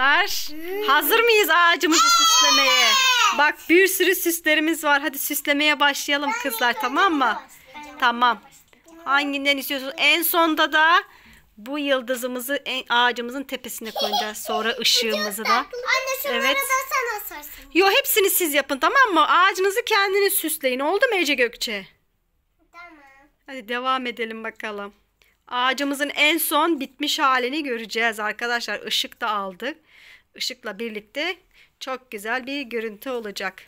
arkadaşlar. Hazır mıyız ağacımızı süslemeye? Bak bir sürü süslerimiz var. Hadi süslemeye başlayalım kızlar tamam mı? Tamam. Hanginden istiyorsunuz? En sonda da bu yıldızımızı en, ağacımızın tepesine koyacağız. Sonra ışığımızı da. Anne evet. da sen asarsın. Yo hepsini siz yapın tamam mı? Ağacınızı kendiniz süsleyin. Oldu mu Ece Gökçe? Tamam. Hadi devam edelim bakalım. Ağacımızın en son bitmiş halini göreceğiz arkadaşlar. Işık da aldık. Işıkla birlikte çok güzel bir görüntü olacak.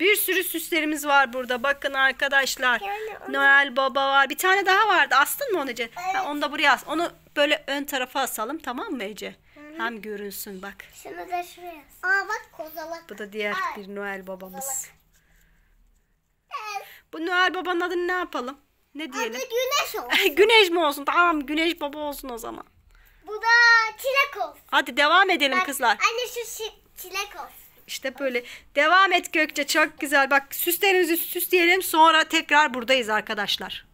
Bir sürü süslerimiz var burada. Bakın arkadaşlar. Noel Baba var. Bir tane daha vardı. Astın mı onu Ece? Evet. onu da buraya as. Onu böyle ön tarafa asalım tamam mı Ece? Hı-hı. Hem görünsün bak. Şunu da şuraya as. Aa bak kozalak. Bu da diğer Ay, bir Noel babamız. Kozalak. Bu Noel babanın adını ne yapalım? Ne diyelim? Adı güneş olsun. güneş mi olsun? Tamam güneş baba olsun o zaman. Bu da çilek olsun. Hadi devam edelim Bak, kızlar. Anne şu çilek olsun. İşte böyle devam et Gökçe çok güzel. Bak süslerimizi süsleyelim sonra tekrar buradayız arkadaşlar.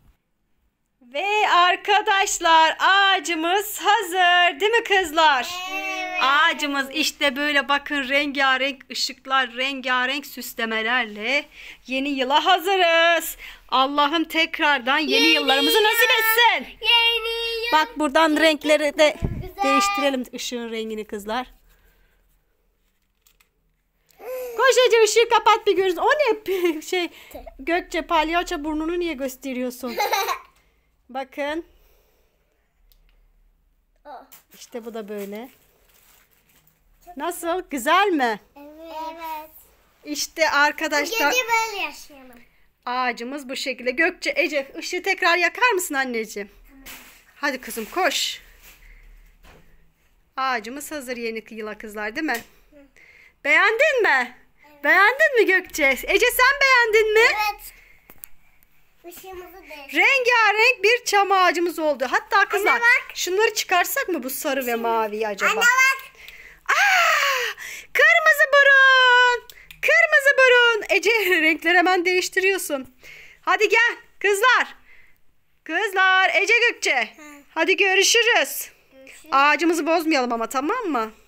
Ve arkadaşlar ağacımız hazır değil mi kızlar? Evet. Ağacımız işte böyle bakın rengarenk ışıklar, rengarenk süslemelerle yeni yıla hazırız. Allah'ım tekrardan yeni, yeni yıllarımızı yıl. nasip etsin. Yeni yıl. Bak buradan yeni renkleri de güzel. değiştirelim ışığın rengini kızlar. Koş Ece ışığı kapat bir görün. O ne şey Gökçe palyaço burnunu niye gösteriyorsun? Bakın. Oh. İşte bu da böyle. Nasıl? Güzel, mi? Evet. İşte arkadaşlar. Gece böyle yaşayalım. Ağacımız bu şekilde. Gökçe, Ece ışığı tekrar yakar mısın anneciğim? Tamam. Hadi kızım koş. Ağacımız hazır yeni yıla kızlar değil mi? Hı. Beğendin mi? Evet. Beğendin mi Gökçe? Ece sen beğendin mi? Evet. Rengarenk bir çam ağacımız oldu. Hatta kızlar şunları çıkarsak mı bu sarı ve mavi acaba? Anne bak. Aa, ah, kırmızı burun. Kırmızı burun. Ece renkleri hemen değiştiriyorsun. Hadi gel kızlar. Kızlar Ece Gökçe. Hadi görüşürüz. görüşürüz. Ağacımızı bozmayalım ama tamam mı?